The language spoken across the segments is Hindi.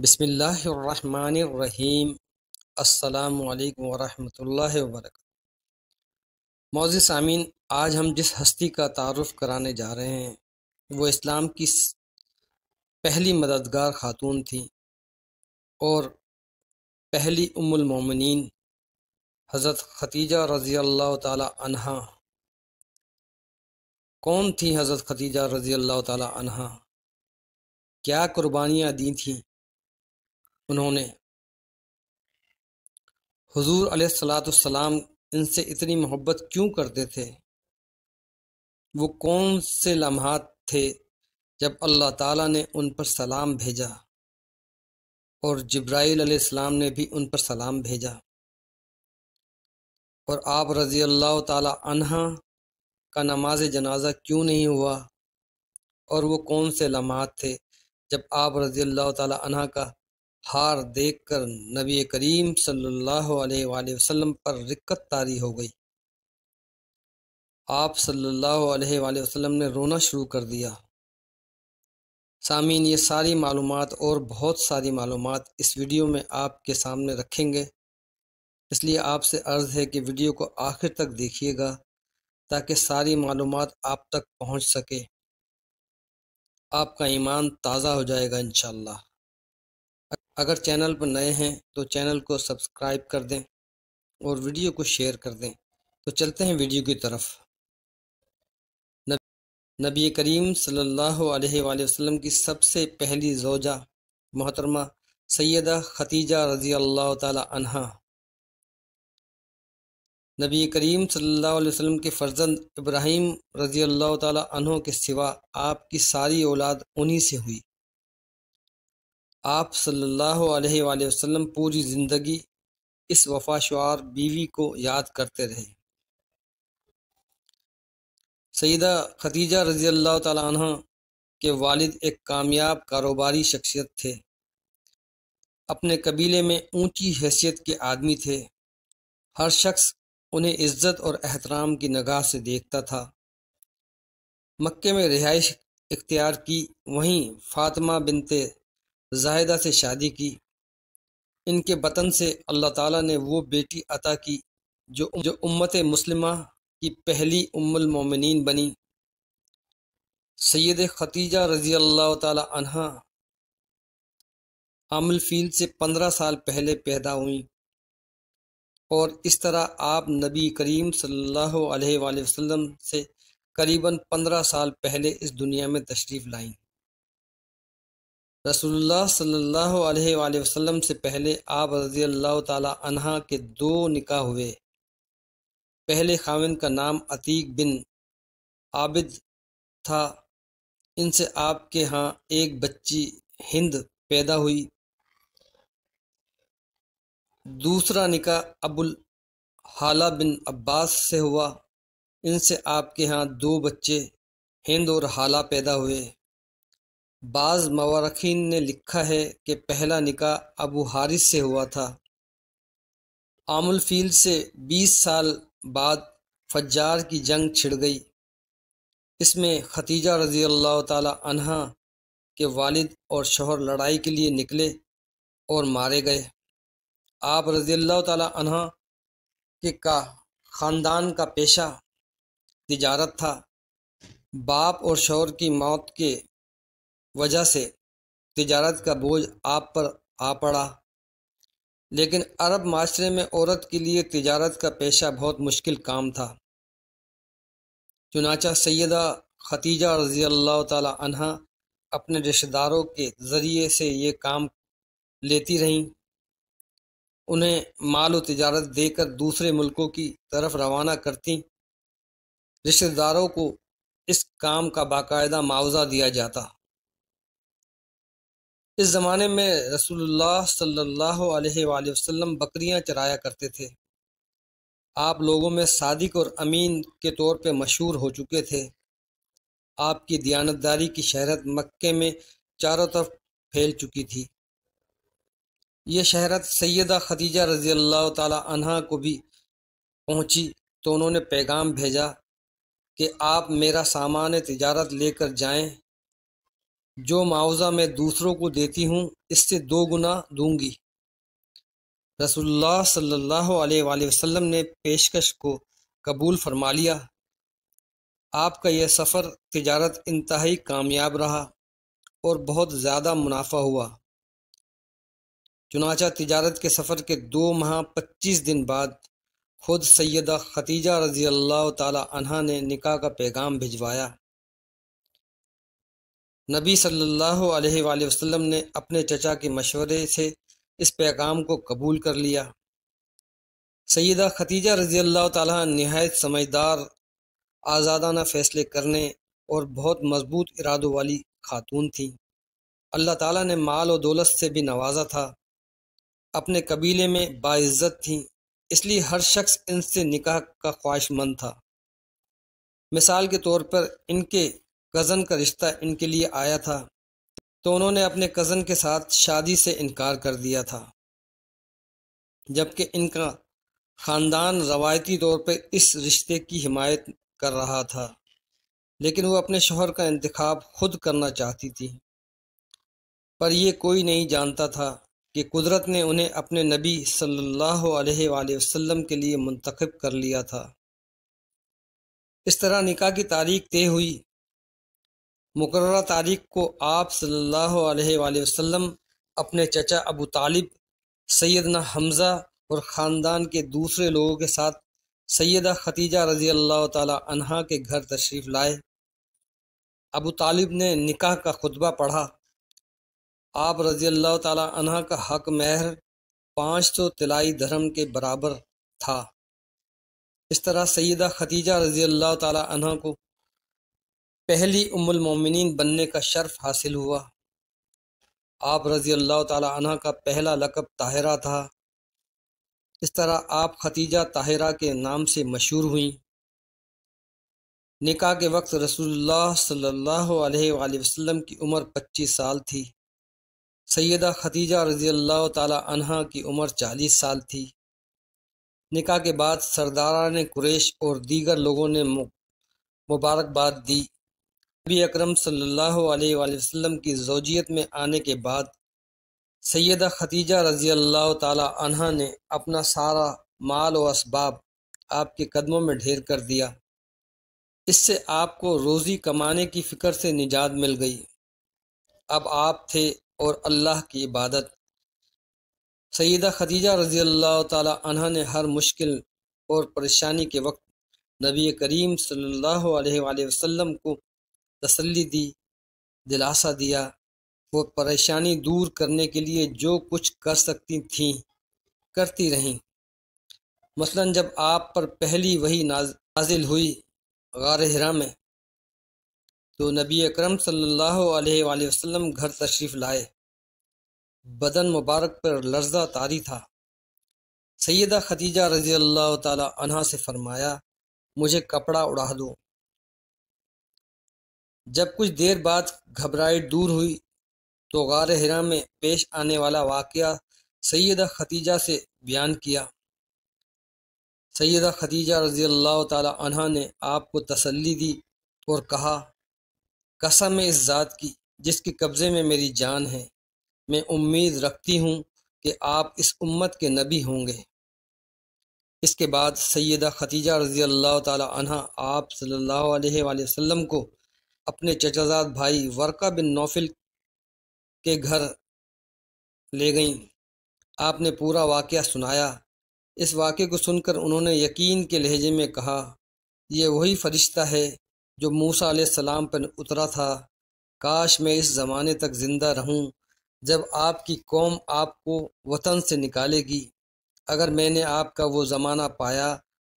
बसमीम् अल्लाम वर्क मौजि सामीन आज हम जिस हस्ती का तारफ़ कराने जा रहे हैं वो इस्लाम की पहली मददगार ख़ातून थी और पहली उमुलमोमिन हज़रत खतीजा रज़ी अल्लाह तहा कौन थी हज़रत खतीजा रज़ी अल्लाह तहा क्या कुर्बानियाँ दी थीं उन्होंने हुजूर अलैहिस्सलाम इनसे इतनी मोहब्बत क्यों करते थे वो कौन से लम्हात थे जब अल्लाह ताला ने उन पर सलाम भेजा और जब्राइल अलैहिस्सलाम ने भी उन पर सलाम भेजा और आप रज़ी अल्लाह तहा का नमाज जनाजा क्यों नहीं हुआ और वो कौन से लम्हात थे जब आप रज़ी अल्लाह तहा का हार देखकर नबी करीम सल्लल्लाहु अलैहि वसल्लम पर रिक्कत तारी हो गई आप सल्लल्लाहु अलैहि वसल्लम ने रोना शुरू कर दिया सामीन ये सारी मालूम और बहुत सारी मालूम इस वीडियो में आपके सामने रखेंगे इसलिए आपसे अर्ज़ है कि वीडियो को आखिर तक देखिएगा ताकि सारी मालूम आप तक पहुंच सके आपका ईमान ताज़ा हो जाएगा इनशाला अगर चैनल पर नए हैं तो चैनल को सब्सक्राइब कर दें और वीडियो को शेयर कर दें तो चलते हैं वीडियो की तरफ नबी करीम सल्लल्लाहु अलैहि वसल्लम की सबसे पहली जोजा मोहतरमा सैदा खतीजा रजी अल्लाह तहा नबी करीम सल्लल्लाहु अलैहि वसल्लम के फर्जंद इब्राहिम रजी अल्लाह तहों के सिवा आपकी सारी औलाद उन्हीं से हुई आप सल्लल्लाहु अलैहि वसल्लम पूरी ज़िंदगी इस वफाशार बीवी को याद करते रहे सईदा खदीजा रजी अल्लाह तह के वालिद एक कामयाब कारोबारी शख्सियत थे अपने कबीले में ऊंची हैसियत के आदमी थे हर शख्स उन्हें इज्जत और एहतराम की नगाह से देखता था मक्के में रिहाइश इख्तियार की वहीं फातिमा बिनते जाहिदा से शादी की इनके बतन से अल्लाह ताला ने वो बेटी अता की जो जो उम्मत मुस्लिमा की पहली उम्मल मोमिनीन बनी सैद खतीजा रजी अल्लाह तहा आमल फील से पंद्रह साल पहले पैदा हुई और इस तरह आप नबी करीम सल्लल्लाहु अलैहि वसल्लम से करीबन पंद्रह साल पहले इस दुनिया में तशरीफ़ लाईं रसूलुल्लाह सल्लल्लाहु अलैहि वसल्लम से पहले आप रजी अल्लाह तहा के दो निकाह हुए पहले खाविन का नाम अतीक बिन आबिद था इनसे आपके यहाँ एक बच्ची हिंद पैदा हुई दूसरा निकाह अबुल हाला बिन अब्बास से हुआ इनसे आपके यहाँ दो बच्चे हिंद और हाला पैदा हुए बाज़ मवरखीन ने लिखा है कि पहला निकाह अबू हारिस से हुआ था आमुलफील से बीस साल बाद फज्जार की जंग छिड़ गई इसमें खतीजा रज़ी अल्लाह तहा के वालिद और शोहर लड़ाई के लिए निकले और मारे गए आप रज़ी अल्लाह तहा के का ख़ानदान का पेशा तजारत था बाप और शोहर की मौत के वजह से तजारत का बोझ आप पर आ पड़ा लेकिन अरब माशरे में औरत के लिए तजारत का पेशा बहुत मुश्किल काम था चुनाचा सैदा खतीजा रजी अल्लाह तहा अपने रिश्तेदारों के ज़रिए से ये काम लेती रहीं उन्हें माल व तजारत देकर दूसरे मुल्कों की तरफ रवाना करती रिश्तेदारों को इस काम का बाकायदा मुआवजा दिया जाता इस ज़माने में रसूलुल्लाह सल्लल्लाहु अलैहि वसल्लम बकरियां चराया करते थे आप लोगों में सादिक और अमीन के तौर पे मशहूर हो चुके थे आपकी दयानतदारी की शहरत मक्के में चारों तरफ फैल चुकी थी ये शहरत सैदा खदीजा रज़ी अल्लाह तहा को भी पहुंची तो उन्होंने पैगाम भेजा कि आप मेरा सामान तजारत लेकर जाएं जो मुआवज़ा मैं दूसरों को देती हूँ इससे दो गुना दूंगी रसूलुल्लाह सल्लल्लाहु अलैहि वसल्लम ने पेशकश को कबूल फरमा लिया आपका यह सफ़र तजारत इंतहाई कामयाब रहा और बहुत ज़्यादा मुनाफा हुआ चुनाचा तजारत के सफ़र के दो माह पच्चीस दिन बाद खुद सैदा खतीजा रज़ी अल्लाह तला ने निकाह का पैगाम भिजवाया नबी सल्लल्लाहु अलैहि वसल्लम ने अपने चचा के मशवरे से इस पैगाम को कबूल कर लिया सैदा खतीजा रजी अल्लाह ताली नहायत समझदार आज़ादाना फैसले करने और बहुत मजबूत इरादों वाली खातून थी अल्लाह ताला ने माल और दौलत से भी नवाजा था अपने कबीले में बाइज्जत थी इसलिए हर शख्स इनसे निकाह का ख्वाहिशमंद था मिसाल के तौर पर इनके कज़न का रिश्ता इनके लिए आया था तो उन्होंने अपने कज़न के साथ शादी से इनकार कर दिया था जबकि इनका ख़ानदान रवायती तौर पर इस रिश्ते की हिमायत कर रहा था लेकिन वो अपने शोहर का इंतखब खुद करना चाहती थी पर यह कोई नहीं जानता था कि कुदरत ने उन्हें अपने नबी सल्लल्लाहु अलैहि वसल्लम के लिए मुंतखब कर लिया था इस तरह निकाह की तारीख तय हुई मुकर तारीख को आप सल्लल्लाहु अलैहि वसल्लम अपने चचा अबू तालिब सैदना हमज़ा और ख़ानदान के दूसरे लोगों के साथ सैदा खतीजा रजी अल्लाह तहा के घर तशरीफ़ लाए अबू तालिब ने निकाह का खुतबा पढ़ा आप रजी अल्लाह तहा का हक महर पाँच सौ तिलाई धर्म के बराबर था इस तरह सैदा खतीजा रजी अल्लाह तहा को पहली मोमिनीन बनने का शर्फ हासिल हुआ आप रज़ी अल्लाह तह का पहला लकब ताहिरा था इस तरह आप खतीजा ताहिरा के नाम से मशहूर हुई निकाह के वक्त रसूलुल्लाह सल्लल्लाहु अलैहि वसल्लम की उम्र 25 साल थी सैदा खतीजा रज़ी अल्लाह तह की उम्र 40 साल थी निकाह के बाद सरदारा ने कुरेश और दीगर लोगों ने मुबारकबाद दी नबी अकरम सल्लल्लाहु अलैहि वसल्लम की जोजियत में आने के बाद सैदा खतीजा रज़ी अल्लाह तहा ने अपना सारा माल और इसबाब आपके कदमों में ढेर कर दिया इससे आपको रोज़ी कमाने की फ़िक्र से निजात मिल गई अब आप थे और अल्लाह की इबादत सैदा खतीजा रज़ी अल्लाह तहा ने हर मुश्किल और परेशानी के वक्त नबी करीम सल्लल्लाहु अलैहि वसल्लम को तसल्ली दी दिलासा दिया वो परेशानी दूर करने के लिए जो कुछ कर सकती थीं करती रहीं मसलन जब आप पर पहली वही नाजिल हुई गार हरा में तो नबी अकरम सल्लल्लाहु अलैहि वसल्लम घर तशरीफ़ लाए बदन मुबारक पर लर्जा तारी था सैदा खदीजा रजी अल्लाह तला से फ़रमाया मुझे कपड़ा उड़ा दो जब कुछ देर बाद घबराहट दूर हुई तो गार हिरा में पेश आने वाला वाक़ सैदा खतीजा से बयान किया सैदा खतीजा रजी अल्लाह तह ने आपको तसल्ली दी और कहा कसम इस ज़ात की जिसके कब्ज़े में मेरी जान है मैं उम्मीद रखती हूँ कि आप इस उम्मत के नबी होंगे इसके बाद सैदा खतीजा रजी अल्लाह तह आप सल्ला वसम को अपने चचाजाद भाई वर्का बिन नौफिल के घर ले गईं आपने पूरा वाक़ सुनाया इस वाक़े को सुनकर उन्होंने यकीन के लहजे में कहा यह वही फरिश्ता है जो मूसा सलाम पर उतरा था काश मैं इस ज़माने तक ज़िंदा रहूं जब आपकी कौम आपको वतन से निकालेगी अगर मैंने आपका वो ज़माना पाया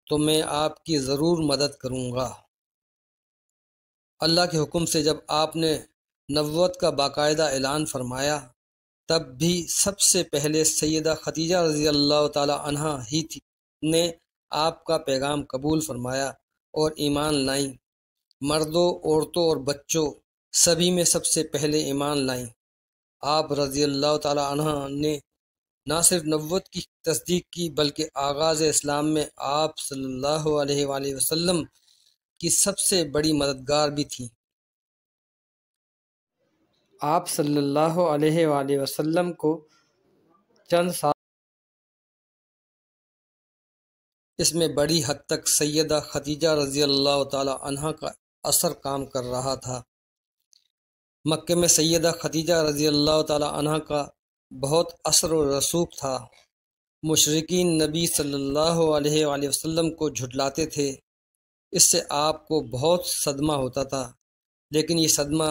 तो मैं आपकी ज़रूर मदद करूंगा अल्लाह के हुक्म से जब आपने नबवत का बाकायदा ऐलान फरमाया तब भी सबसे पहले सैदा खतीजा रजी अल्लाह तहा ही थी ने आपका पैगाम कबूल फरमाया और ईमान लाई मर्दों औरतों और बच्चों सभी में सबसे पहले ईमान लाई आप रजी अल्लाह तहा ने ना सिर्फ नवत की तस्दीक की बल्कि आगाज़ इस्लाम में आप सल्लल्लाहु अलैहि वसल्लम की सबसे बड़ी मददगार भी थी आप सल्लल्लाहु अलैहि वसल्लम को चंद साल इसमें बड़ी हद तक सैदा खतीजा रजी अल्लाह तहा का असर काम कर रहा था मक्के में सैदा खतीजा रजी अल्लाह तहा का बहुत असर व रसूख था मशरकिन नबी सल्लल्लाहु अलैहि वसल्लम को झुटलाते थे इससे आपको बहुत सदमा होता था लेकिन ये सदमा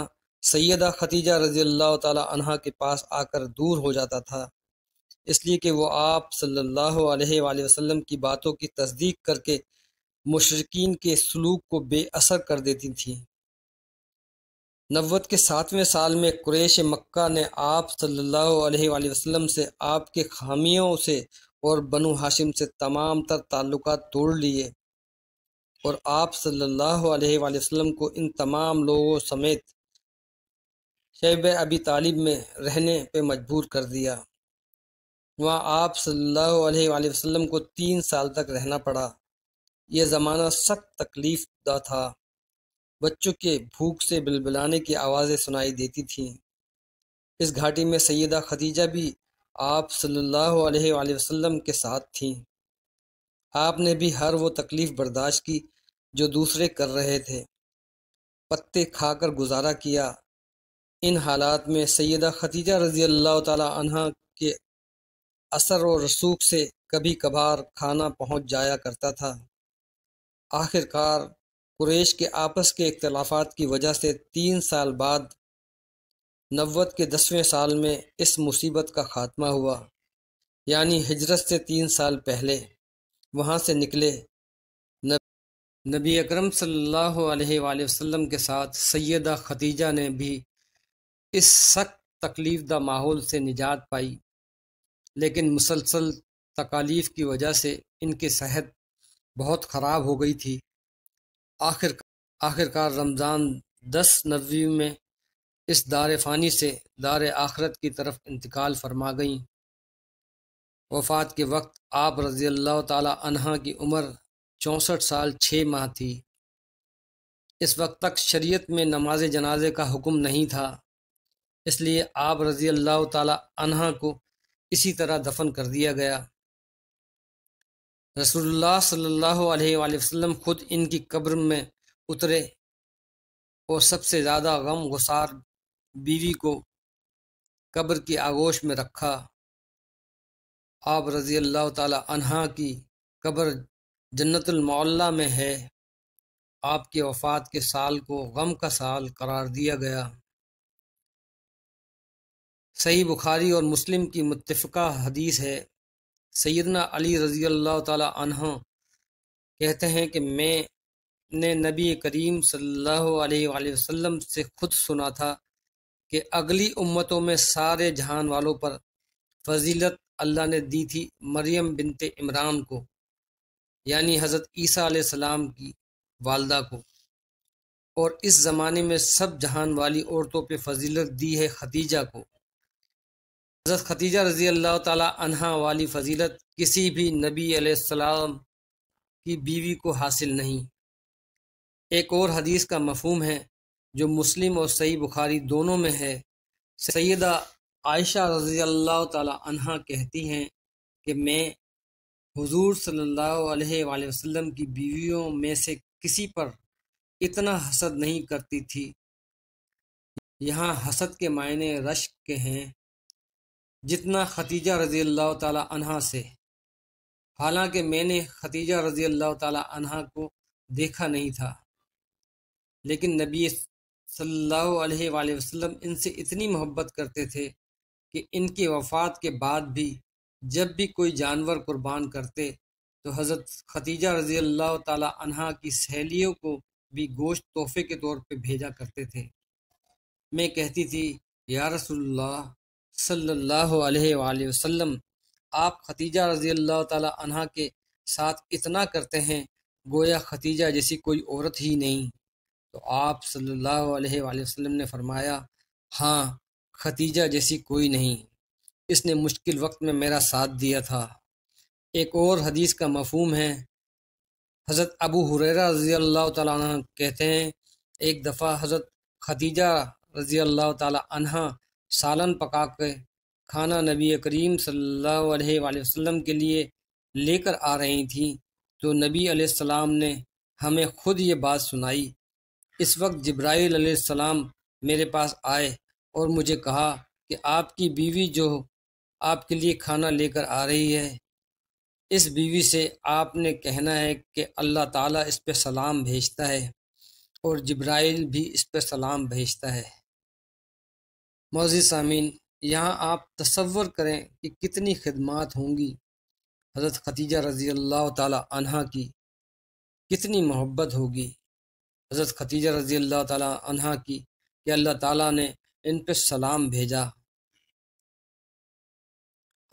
सैदा खतीजा रज़ी अल्लाह तहा के पास आकर दूर हो जाता था इसलिए कि वो आप सल्लल्लाहु अलैहि वसल्लम की बातों की तस्दीक करके मुशरकिन के सलूक को बेअसर कर देती थीं नव्वत के सातवें साल में क्रेश मक्का ने आप सल्लल्लाहु अलैहि वसल्लम से आपके खामियों से और बनु हाशिम से तमाम तर ताल्लुक तोड़ लिए और आप सल्लल्लाहु अलैहि वसल्लम को इन तमाम लोगों समेत शैब अबी तालिब में रहने पर मजबूर कर दिया वहाँ आप सल्लल्लाहु अलैहि वसल्लम को तीन साल तक रहना पड़ा यह ज़माना सख्त तकलीफ दा था बच्चों के भूख से बिलबिलाने की आवाज़ें सुनाई देती थीं इस घाटी में सैदा खदीजा भी आप सल्लल्लाहु अलैहि वसल्लम के साथ थीं आपने भी हर वो तकलीफ़ बर्दाश्त की जो दूसरे कर रहे थे पत्ते खाकर गुजारा किया इन हालात में सैदा खतीजा रजी अल्लाह तहा के असर और रसूख से कभी कभार खाना पहुंच जाया करता था आखिरकार कुरेश के आपस के इख्तलाफात की वजह से तीन साल बाद नव्वत के दसवें साल में इस मुसीबत का खात्मा हुआ यानी हिजरत से तीन साल पहले वहाँ से निकले नबी अकरम सल्लल्लाहु अलैहि वसल्लम के साथ सैदा खतीजा ने भी इस सख्त तकलीफ दा माहौल से निजात पाई लेकिन मुसलसल तकालीफ की वजह से इनकी सेहत बहुत ख़राब हो गई थी आखिर आखिरकार रमज़ान दस नबी में इस दार फ़ानी से दार आखरत की तरफ इंतकाल फरमा गईं वफ़ात के वक्त आप रज़ी अल्लाह तला की उम्र चौंसठ साल छः माह थी इस वक्त तक शरीयत में नमाज जनाजे का हुक्म नहीं था इसलिए आप रज़ी अल्लाह तहा को इसी तरह दफन कर दिया गया रसूलुल्लाह सल्लल्लाहु अलैहि वसल्लम खुद इनकी कब्र में उतरे और सबसे ज़्यादा गम गुसार बीवी को कब्र की आगोश में रखा आप रज़ी अल्लाह तहा की कब्र जन्नतमौला में है आपके वफात के साल को गम का साल करार दिया गया सही बुखारी और मुस्लिम की मुतफ़ा हदीस है सैदना अली रज़ी अल्लाह तह कहते हैं कि मैंने नबी करीम सल्लल्लाहु से खुद सुना था कि अगली उम्मतों में सारे जहान वालों पर फजीलत अल्लाह ने दी थी मरियम बिनते इमरान को यानी हज़रत ईसा सलाम की वालदा को और इस ज़माने में सब जहान वाली औरतों पर फजीलत दी है खदीजा को हज़रत खदीजा रज़ी अल्लाह तहा वाली फजीलत किसी भी नबी सलाम की बीवी को हासिल नहीं एक और हदीस का मफहम है जो मुस्लिम और सही बुखारी दोनों में है सैदा आयशा रज़ी अल्लाह तहा कहती हैं कि मैं हुजूर सल्लल्लाहु अलैहि वसल्लम की बीवियों में से किसी पर इतना हसद नहीं करती थी यहाँ हसद के मायने रश्क के हैं जितना खतीजा रजी अल्लाह तहा से हालांकि मैंने खतीजा रजी अल्लाह तहा को देखा नहीं था लेकिन नबी सल्लल्लाहु अलैहि वसल्लम इनसे इतनी मोहब्बत करते थे कि इनकी वफ़ात के बाद भी जब भी कोई जानवर कुर्बान करते तो हज़रत खतीजा रजी अल्लाह तहा की सहेलियों को भी गोश्त तोहफे के तौर पर भेजा करते थे मैं कहती थी या रसोल्ला सल्ला वसम आप खतीजा रजी अल्लाह तहा के साथ इतना करते हैं गोया खतीजा जैसी कोई औरत ही नहीं तो आप सल्लल्लाहु अलैहि वसल्लम ने फरमाया हाँ खतीजा जैसी कोई नहीं इसने मुश्किल वक्त में मेरा साथ दिया था एक और हदीस का मफहम है हज़रत अबू हुररा रज़ी अल्लाह तह कहते हैं एक दफ़ा हज़रत खदीजा रज़ी अल्लाह तह सालन पका के खाना नबी करीम सल्लल्लाहु के लिए लेकर आ रही थी तो नबी अलैहिस्सलाम ने हमें खुद ये बात सुनाई इस वक्त जब्राईल सलाम मेरे पास आए और मुझे कहा कि आपकी बीवी जो आपके लिए खाना लेकर आ रही है इस बीवी से आपने कहना है कि अल्लाह ताला इस पर सलाम भेजता है और जब्राइल भी इस पर सलाम भेजता है मौजी सामीन यहाँ आप तस्वर करें कि कितनी खदमात होंगी हज़रत खतीजा रज़ी अल्लाह तहा की कितनी मोहब्बत होगी हज़रत खतीजा रज़ी अल्लाह तहा की कि अल्लाह ताला ने इन पर सलाम भेजा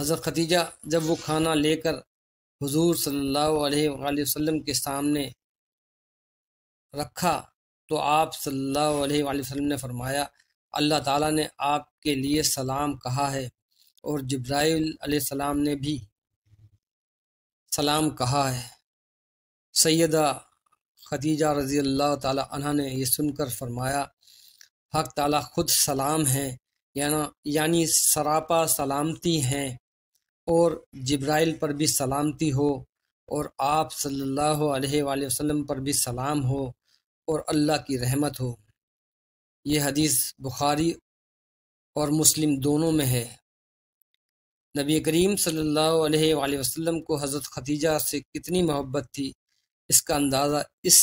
हज़रत खतीजा जब वो खाना लेकर हुजूर सल्लल्लाहु अलैहि वसल्लम के सामने रखा तो आप सल्लल्लाहु अलैहि वसल्लम ने फरमाया अल्लाह ताला ने आपके लिए सलाम कहा है और जब्राईल सलाम ने भी सलाम कहा है सैदा खदीजा रज़ी अल्लाह तह ने यह सुनकर फरमाया हक ताला खुद सलाम है यानी सरापा सलामती हैं और जब्राइल पर भी सलामती हो और आप सल्लल्लाहु अलैहि वसल्लम पर भी सलाम हो और अल्लाह की रहमत हो ये हदीस बुखारी और मुस्लिम दोनों में है नबी करीम सल्लल्लाहु अलैहि वसल्लम को हज़रत खदीजा से कितनी मोहब्बत थी इसका अंदाज़ा इस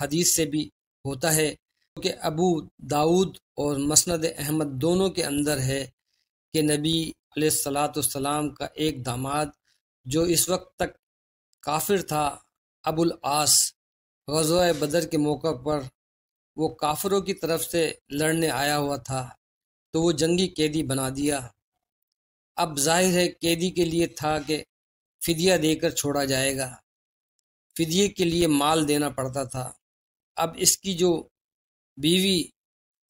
हदीस से भी होता है क्योंकि अबू दाऊद और मसनद अहमद दोनों के अंदर है कि नबी सलाम का एक दामाद जो इस वक्त तक काफिर था अबुल आस गज़ो बदर के मौके पर वो काफरों की तरफ से लड़ने आया हुआ था तो वो जंगी कैदी बना दिया अब जाहिर है कैदी के लिए था कि फिदिया देकर छोड़ा जाएगा फिदिये के लिए माल देना पड़ता था अब इसकी जो बीवी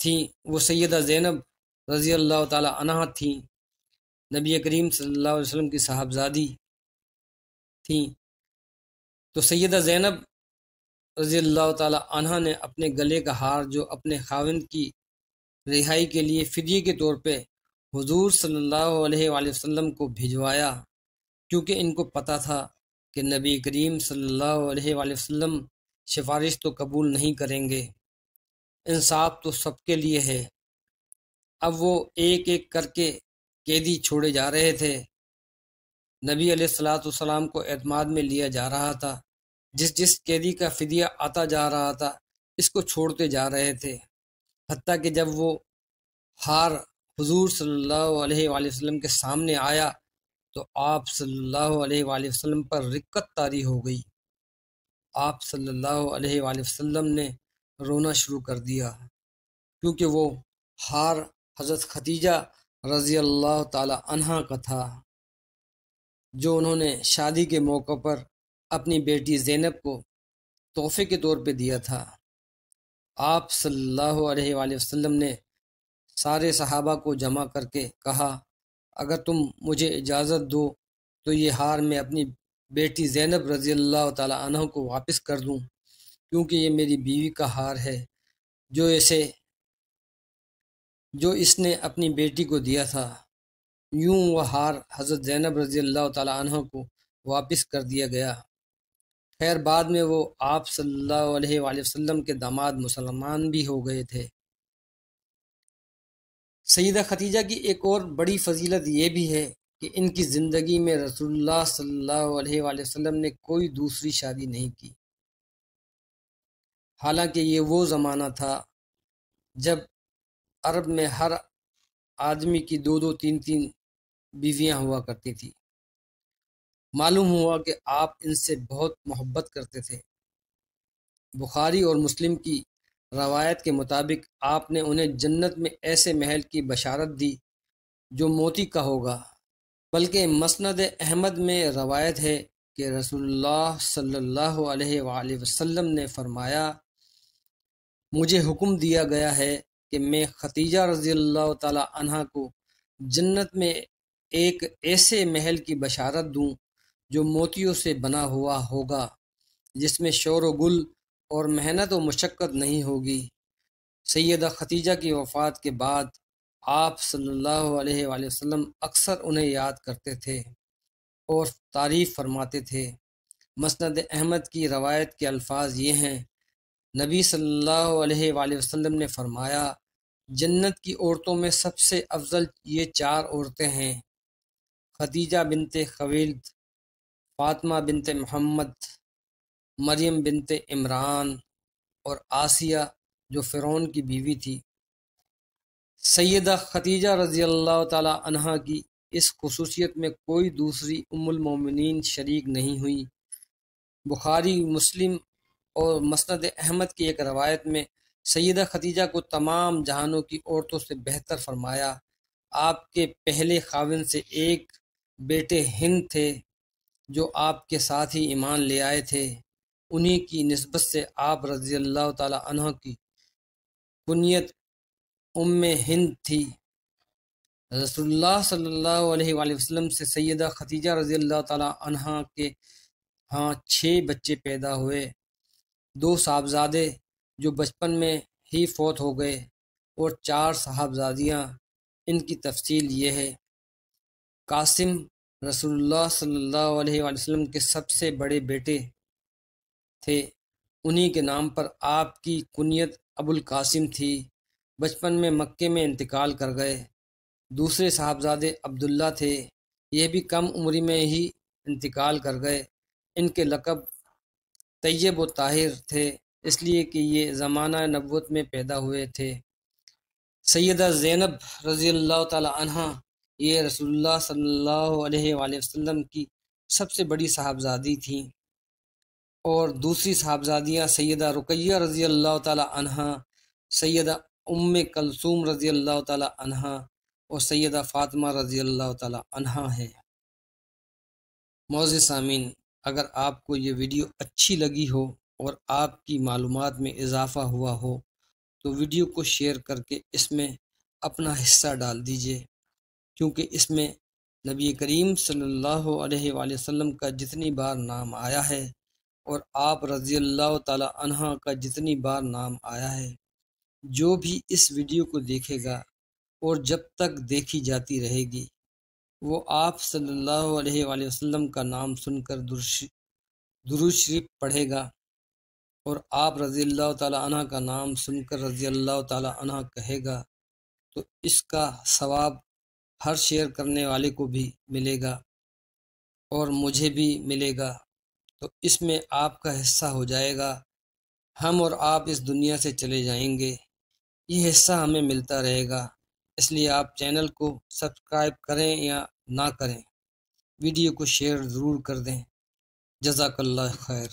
थी वो सैदा ज़ैनब रज़ी अल्लाह ताली थी नबी करीम सल्लल्लाहु अलैहि वसल्लम की साहबजादी थी तो सैदा ज़ैनब रज़ी अल्लाह ने अपने गले का हार जो अपने खाविंद की रिहाई के लिए फ़िदिये के तौर पर हुजूर सल्लल्लाहु अलैहि वसल्लम को भिजवाया क्योंकि इनको पता था कि नबी करीम सल्लल्लाहु अलैहि वसल्लम सिफारिश तो कबूल नहीं करेंगे इंसाफ तो सबके लिए है अब वो एक एक करके कैदी छोड़े जा रहे थे नबी अलैहिस्सलाम को अतमाद में लिया जा रहा था जिस जिस कैदी का फिदिया आता जा रहा था इसको छोड़ते जा रहे थे हती कि जब वो हार हजूर सल्लल्लाहु अलैहि वसल्लम के सामने आया तो आप सल्लल्लाहु अलैहि वसल्लम पर रिक्कत तारी हो गई आप सल्लल्लाहु अलैहि वसल्लम ने रोना शुरू कर दिया क्योंकि वो हार हजरत खतीजा रज़ी अल्लाह तहा का था जो उन्होंने शादी के मौके पर अपनी बेटी ज़ैनब को तोहफे के तौर पे दिया था आप सल्लल्लाहु अलैहि वसल्लम ने सारे सहाबा को जमा करके कहा अगर तुम मुझे इजाज़त दो तो ये हार मैं अपनी बेटी ज़ैनब रज़ी अल्लाह तह को वापस कर दूँ क्योंकि ये मेरी बीवी का हार है जो इसे जो इसने अपनी बेटी को दिया था यूं वह हार हज़रत ज़ैनब रज़ी अल्लाह तह को वापस कर दिया गया खैर बाद में वो आप सल्लल्लाहु अलैहि वसल्लम के दामाद मुसलमान भी हो गए थे सईदा खतीजा की एक और बड़ी फजीलत ये भी है कि इनकी ज़िंदगी में रसूलुल्लाह सल्लल्लाहु अलैहि वसल्लम ने कोई दूसरी शादी नहीं की हालांकि ये वो ज़माना था जब अरब में हर आदमी की दो दो तीन तीन बीवियां हुआ करती थी मालूम हुआ कि आप इनसे बहुत मोहब्बत करते थे बुखारी और मुस्लिम की रवायत के मुताबिक आपने उन्हें जन्नत में ऐसे महल की बशारत दी जो मोती का होगा बल्कि मसंद अहमद में रवायत है कि रसूलुल्लाह सल्लल्लाहु अलैहि वसल्लम ने फरमाया मुझे हुक्म दिया गया है कि मैं खतीजा रजी अल्लाह तहा को जन्नत में एक ऐसे महल की बशारत दूँ जो मोतियों से बना हुआ होगा जिसमें शोर व गुल और मेहनत व मशक्क़त नहीं होगी सैदा खतीजा की वफ़ात के बाद आप सल्लल्लाहु अलैहि वसल्लम अक्सर उन्हें याद करते थे और तारीफ़ फरमाते थे मसंद अहमद की रवायत के अल्फाज ये हैं नबी सल्लल्लाहु अलैहि वसल्लम ने फरमाया जन्नत की औरतों में सबसे अफजल ये चार औरतें हैं खदीजा बिनते खवील्द फातमा बिनते मोहम्मद मरियम बिनते इमरान और आसिया जो फ़िरौन की बीवी थी सैदा खदीजा रज़ी अल्लाह तहा की इस खसूसियत में कोई दूसरी उमुलमिन शरीक नहीं हुई बुखारी मुस्लिम और मसंद अहमद की एक रवायत में सैदा खतीजा को तमाम जहानों की औरतों से बेहतर फरमाया आपके पहले खाविन से एक बेटे हिंद थे जो आपके साथ ही ईमान ले आए थे उन्हीं की नस्बत से आप रजी अल्लाह तह की कुनीत उम हिंद थी रसोल्ला सल्लल्लाहु से सैदा खतीजा रजी अल्लाह तह के हाँ छः बच्चे पैदा हुए दो साहबजादे जो बचपन में ही फौत हो गए और चार साहबजादियाँ इनकी तफसील ये है कासिम रसूलुल्लाह सल्लल्लाहु अलैहि वसल्लम के सबसे बड़े बेटे थे उन्हीं के नाम पर आपकी कुनियत अबुल कासिम थी बचपन में मक्के में इंतकाल कर गए दूसरे साहबजादे अब्दुल्ला थे यह भी कम उम्र में ही इंतकाल कर गए इनके लकब तैयब व ताहिर थे इसलिए कि ये ज़माना नबूत में पैदा हुए थे सैदा ज़ैनब रज़ी अल्लाह ये रसोल्ला सल्ला वसम की सबसे बड़ी साहबजादी थी और दूसरी साहबजादियाँ सैदा रुकैया रज़ी अल्लाह तहा सैदा उम कलसूम रज़ी अल्लाह तह और सैदा फ़ातिमा रज़ी अल्लाह तहा हैं मौज सामीन अगर आपको ये वीडियो अच्छी लगी हो और आपकी मालूम में इजाफ़ा हुआ हो तो वीडियो को शेयर करके इसमें अपना हिस्सा डाल दीजिए क्योंकि इसमें नबी करीम सल्लल्लाहु अलैहि वसल्लम का जितनी बार नाम आया है और आप रज़ी अल्लाह तहा का जितनी बार नाम आया है जो भी इस वीडियो को देखेगा और जब तक देखी जाती रहेगी वो आप सल्लल्लाहु अलैहि वसल्लम का नाम सुनकर दुरुशरीफ पढ़ेगा और आप रज़ी अल्लाह तला का नाम सुनकर रज़ी अल्लाह तला कहेगा तो इसका सवाब हर शेयर करने वाले को भी मिलेगा और मुझे भी मिलेगा तो इसमें आपका हिस्सा हो जाएगा हम और आप इस दुनिया से चले जाएंगे ये हिस्सा हमें मिलता रहेगा इसलिए आप चैनल को सब्सक्राइब करें या ना करें वीडियो को शेयर ज़रूर कर दें जजाकल्ला खैर